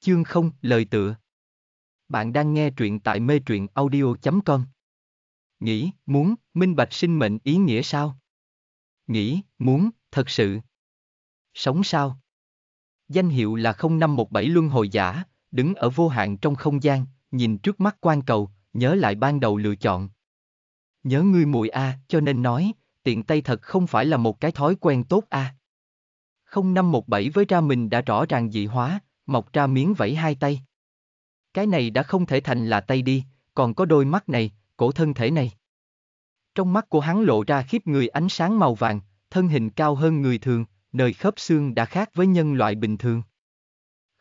Chương không, lời tựa. Bạn đang nghe truyện tại mê truyện audio.com. Nghĩ, muốn, minh bạch sinh mệnh ý nghĩa sao? Nghĩ, muốn, thật sự. Sống sao? Danh hiệu là 0517 luân hồi giả, đứng ở vô hạn trong không gian, nhìn trước mắt quan cầu, nhớ lại ban đầu lựa chọn. Nhớ ngươi mùi A, à, cho nên nói, tiện tay thật không phải là một cái thói quen tốt A. À. 0517 với ra mình đã rõ ràng dị hóa, mọc ra miếng vẫy hai tay. Cái này đã không thể thành là tay đi, còn có đôi mắt này, cổ thân thể này. Trong mắt của hắn lộ ra khiếp người ánh sáng màu vàng, thân hình cao hơn người thường, nơi khớp xương đã khác với nhân loại bình thường.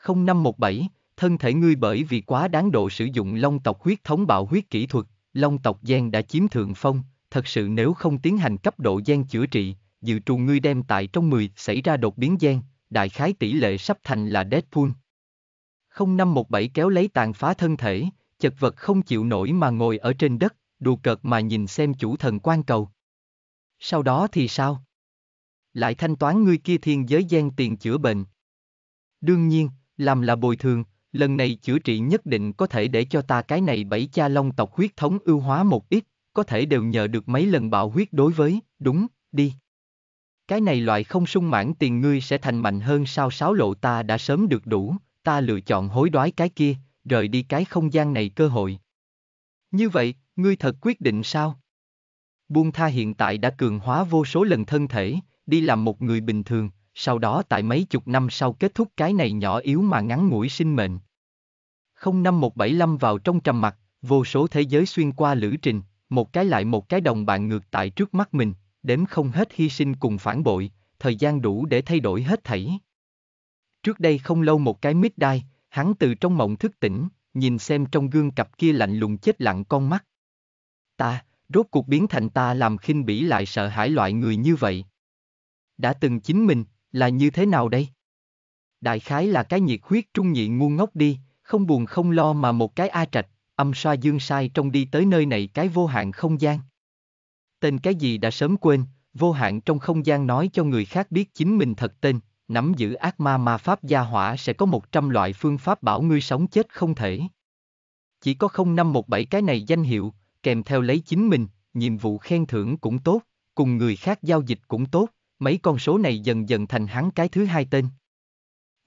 0517, thân thể ngươi bởi vì quá đáng độ sử dụng long tộc huyết thống bạo huyết kỹ thuật, long tộc gen đã chiếm thượng phong, thật sự nếu không tiến hành cấp độ gen chữa trị, dự trù ngươi đem tại trong 10 xảy ra đột biến gen, đại khái tỷ lệ sắp thành là Deadpool. 0517 kéo lấy tàn phá thân thể, chật vật không chịu nổi mà ngồi ở trên đất, đùa cợt mà nhìn xem chủ thần quan cầu. Sau đó thì sao? Lại thanh toán ngươi kia thiên giới gian tiền chữa bệnh. Đương nhiên, làm là bồi thường, lần này chữa trị nhất định có thể để cho ta cái này bảy cha long tộc huyết thống ưu hóa một ít, có thể đều nhờ được mấy lần bạo huyết đối với, đúng, đi. Cái này loại không sung mãn tiền ngươi sẽ thành mạnh hơn sao sáo lộ ta đã sớm được đủ, ta lựa chọn hối đoái cái kia, rời đi cái không gian này cơ hội. Như vậy, ngươi thật quyết định sao? Buông tha hiện tại đã cường hóa vô số lần thân thể, đi làm một người bình thường, sau đó tại mấy chục năm sau kết thúc cái này nhỏ yếu mà ngắn ngủi sinh mệnh. không năm 05175 vào trong trầm mặt, vô số thế giới xuyên qua lữ trình, một cái lại một cái đồng bạn ngược tại trước mắt mình, đếm không hết hy sinh cùng phản bội, thời gian đủ để thay đổi hết thảy. Trước đây không lâu một cái mít đai, hắn từ trong mộng thức tỉnh, nhìn xem trong gương cặp kia lạnh lùng chết lặng con mắt. Ta, rốt cuộc biến thành ta làm khinh bỉ lại sợ hãi loại người như vậy. Đã từng chính mình, là như thế nào đây? Đại khái là cái nhiệt huyết trung nhị ngu ngốc đi, không buồn không lo mà một cái a trạch, âm xoa dương sai trong đi tới nơi này cái vô hạn không gian tên cái gì đã sớm quên, vô hạn trong không gian nói cho người khác biết chính mình thật tên, nắm giữ ác ma ma pháp gia hỏa sẽ có 100 loại phương pháp bảo ngươi sống chết không thể. Chỉ có 0517 cái này danh hiệu, kèm theo lấy chính mình, nhiệm vụ khen thưởng cũng tốt, cùng người khác giao dịch cũng tốt, mấy con số này dần dần thành hắn cái thứ hai tên.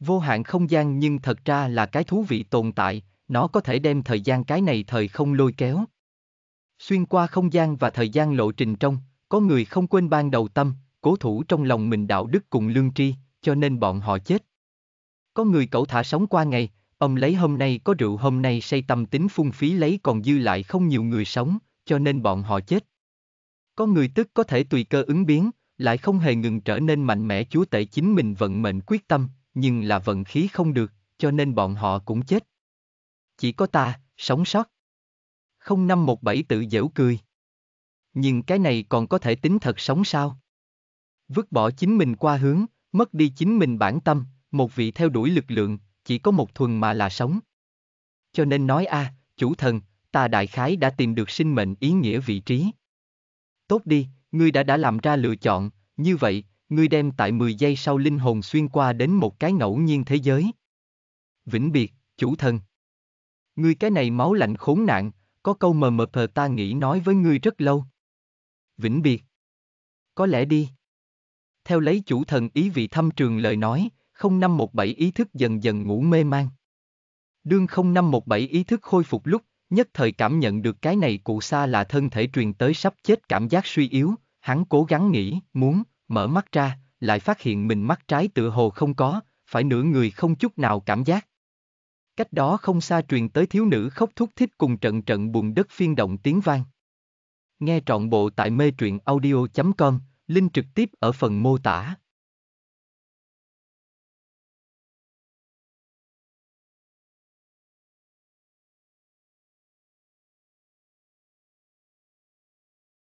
Vô hạn không gian nhưng thật ra là cái thú vị tồn tại, nó có thể đem thời gian cái này thời không lôi kéo, Xuyên qua không gian và thời gian lộ trình trong, có người không quên ban đầu tâm, cố thủ trong lòng mình đạo đức cùng lương tri, cho nên bọn họ chết. Có người cậu thả sống qua ngày, ông lấy hôm nay có rượu hôm nay say tâm tính phung phí lấy còn dư lại không nhiều người sống, cho nên bọn họ chết. Có người tức có thể tùy cơ ứng biến, lại không hề ngừng trở nên mạnh mẽ chúa tể chính mình vận mệnh quyết tâm, nhưng là vận khí không được, cho nên bọn họ cũng chết. Chỉ có ta, sống sót, 0517 tự giễu cười. Nhưng cái này còn có thể tính thật sống sao? Vứt bỏ chính mình qua hướng, mất đi chính mình bản tâm, một vị theo đuổi lực lượng, chỉ có một thuần mà là sống. Cho nên nói a, à, chủ thần, ta đại khái đã tìm được sinh mệnh ý nghĩa vị trí. Tốt đi, ngươi đã đã làm ra lựa chọn, như vậy, ngươi đem tại 10 giây sau linh hồn xuyên qua đến một cái ngẫu nhiên thế giới. Vĩnh biệt, chủ thần. Ngươi cái này máu lạnh khốn nạn, có câu mờ mờ thờ ta nghĩ nói với ngươi rất lâu. Vĩnh biệt. Có lẽ đi. Theo lấy chủ thần ý vị thâm trường lời nói, 0517 ý thức dần dần ngủ mê man. Đương 0517 ý thức khôi phục lúc, nhất thời cảm nhận được cái này cụ xa là thân thể truyền tới sắp chết cảm giác suy yếu, hắn cố gắng nghĩ, muốn, mở mắt ra, lại phát hiện mình mắt trái tựa hồ không có, phải nửa người không chút nào cảm giác. Cách đó không xa truyền tới thiếu nữ khóc thúc thích cùng trận trận buồn đất phiên động tiếng vang. Nghe trọn bộ tại mê truyện audio.com, link trực tiếp ở phần mô tả.